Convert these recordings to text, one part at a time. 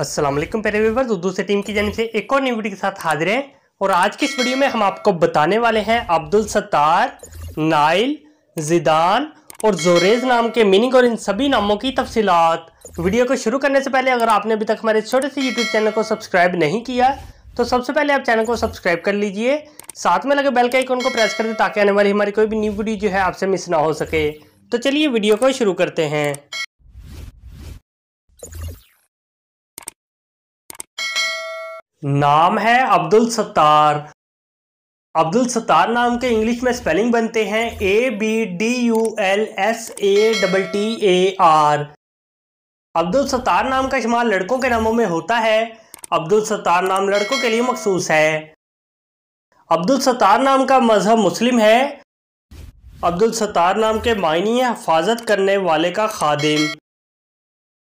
असलम पेरे व्यूवर उर्दू से टीम की जानी से एक और न्यू वीडियो के साथ हाजिर हैं और आज की इस वीडियो में हम आपको बताने वाले हैं अब्दुल सत्तार नाइल जिदान और जोरेज नाम के मीनिंग और इन सभी नामों की तफसीत वीडियो को शुरू करने से पहले अगर आपने अभी तक हमारे छोटे से यूट्यूब चैनल को सब्सक्राइब नहीं किया तो सबसे पहले आप चैनल को सब्सक्राइब कर लीजिए साथ में लगे बेल के आइकन को प्रेस कर दें ताकि आने वाली हमारी कोई भी न्यू वीडियो जो है आपसे मिस ना हो सके तो चलिए वीडियो को शुरू करते हैं नाम है अब्दुल सत्तार अब्दुल सत्तार नाम के इंग्लिश में स्पेलिंग बनते हैं A B D U L S A double T A R Abdul Sattar नाम का शुमार लड़कों के नामों में होता है अब्दुल सत्तार नाम लड़कों के लिए मखसूस है अब्दुल सत्तार नाम का मजहब मुस्लिम है अब्दुल सत्तार नाम के मायने हफाजत करने वाले का खादिम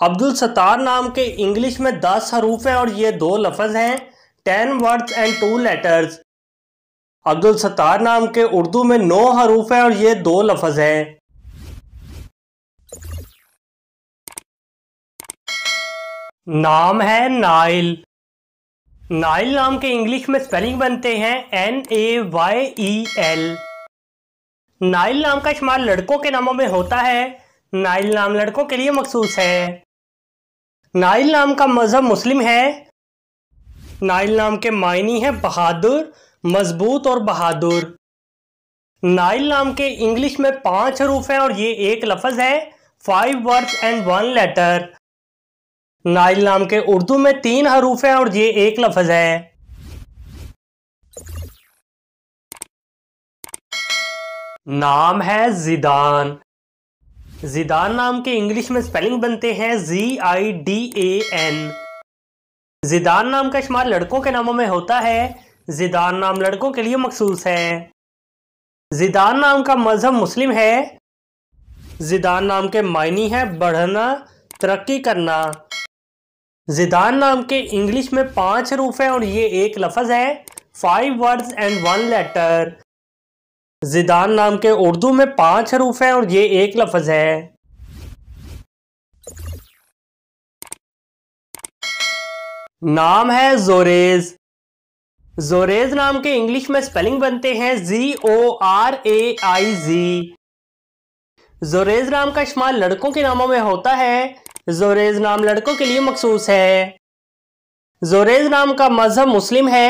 अब्दुल सतार नाम के इंग्लिश में दस हरूफ हैं और ये दो लफज हैं ten words and two letters Abdul Sattar नाम के उर्दू में नौ हरूफ हैं और ये दो लफज हैं नाम है नाइल नाइल नाम के इंग्लिश में स्पेलिंग बनते हैं N A Y E L Nayel नाम का शुमार लड़कों के नामों में होता है नाइल नाम लड़कों के लिए मखसूस है नाइल नाम का मज़हब मुस्लिम है नाइल नाम के मायने हैं बहादुर मजबूत और बहादुर नाइल नाम के इंग्लिश में पांच हरूफ हैं और ये एक लफज है five words and one letter Nayel नाम के उर्दू में तीन हरूफ हैं और ये एक लफज है नाम है जिदान जिदान नाम के इंग्लिश में स्पेलिंग बनते हैं जी आई डी ए एन जिदान नाम का शुमार लड़कों के नामों में होता है जिदान नाम लड़कों के लिए मखसूस है जिदान नाम का मजहब मुस्लिम है जिदान नाम के मायने है बढ़ना तरक्की करना जिदान नाम के इंग्लिश में पांच रूफ हैं और ये एक लफज है five words and one letter Zidan नाम के उर्दू में पांच हरूफ हैं और ये एक लफज है नाम है जोरेज जोरेज नाम के इंग्लिश में स्पेलिंग बनते हैं जी ओ आर ए आई जी जोरेज नाम का इस्तेमाल लड़कों के नामों में होता है जोरेज नाम लड़कों के लिए मखसूस है जोरेज नाम का मजहब मुस्लिम है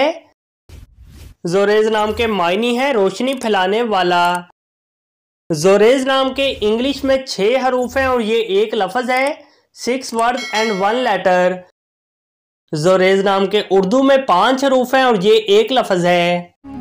जोरेज नाम के मायनी है रोशनी फैलाने वाला जोरेज नाम के इंग्लिश में छह हरूफ हैं और ये एक लफज है six word and one letter Zoraiz नाम के उर्दू में पांच हरूफ हैं और ये एक लफज है